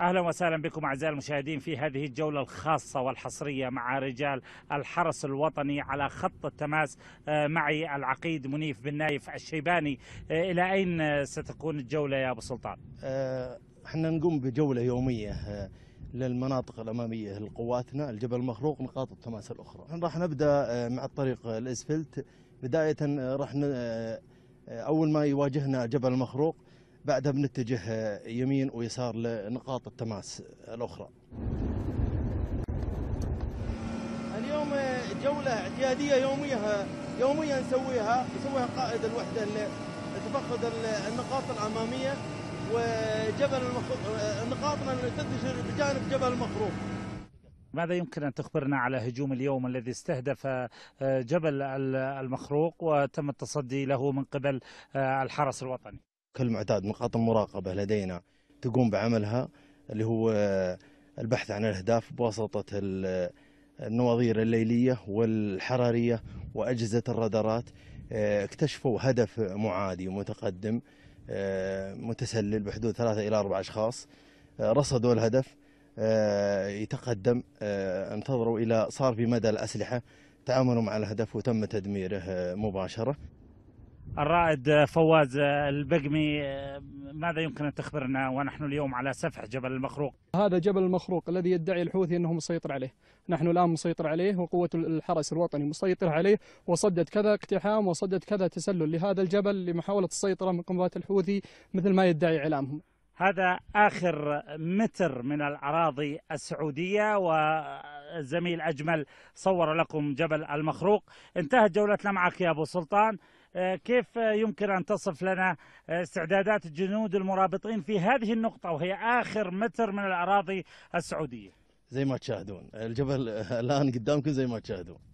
اهلا وسهلا بكم اعزائي المشاهدين في هذه الجوله الخاصه والحصريه مع رجال الحرس الوطني على خط التماس آه، معي العقيد منيف بن نايف الشيباني آه، الى اين ستكون الجوله يا ابو سلطان؟ آه، احنا نقوم بجوله يوميه للمناطق الاماميه لقواتنا الجبل المخروق نقاط التماس الاخرى. راح نبدا مع الطريق الاسفلت بدايه راح ن... اول ما يواجهنا جبل المخروق بعدها بنتجه يمين ويسار لنقاط التماس الأخرى اليوم جولة اعتيادية يومية يوميا نسويها يسويها قائد الوحدة اللي تفقد النقاط الأمامية وجبل نقاطنا تنتشر بجانب جبل المخروق ماذا يمكن أن تخبرنا على هجوم اليوم الذي استهدف آه، جبل المخروق وتم التصدي له من قبل آه، الحرس الوطني كالمعتاد نقاط المراقبة لدينا تقوم بعملها اللي هو آه، البحث عن الأهداف بواسطة آه، النواظير الليلية والحرارية وأجهزة الرادارات آه، اكتشفوا هدف معادي متقدم متسلل بحدود ثلاثة إلى أربع أشخاص رصدوا الهدف يتقدم انتظروا إلى صار في مدى الأسلحة تعاملوا مع الهدف وتم تدميره مباشرة الرائد فواز البقمي ماذا يمكن ان تخبرنا ونحن اليوم على سفح جبل المخروق؟ هذا جبل المخروق الذي يدعي الحوثي انه مسيطر عليه، نحن الان مسيطر عليه وقوه الحرس الوطني مسيطر عليه وصدت كذا اقتحام وصدت كذا تسلل لهذا الجبل لمحاوله السيطره من قنبات الحوثي مثل ما يدعي اعلامهم. هذا اخر متر من الاراضي السعوديه والزميل اجمل صور لكم جبل المخروق، انتهت جولتنا معك يا ابو سلطان. آه، كيف يمكن أن تصف لنا آه، استعدادات الجنود المرابطين في هذه النقطة وهي آخر متر من الأراضي السعودية زي ما تشاهدون الجبل الآن قدامكم زي ما تشاهدون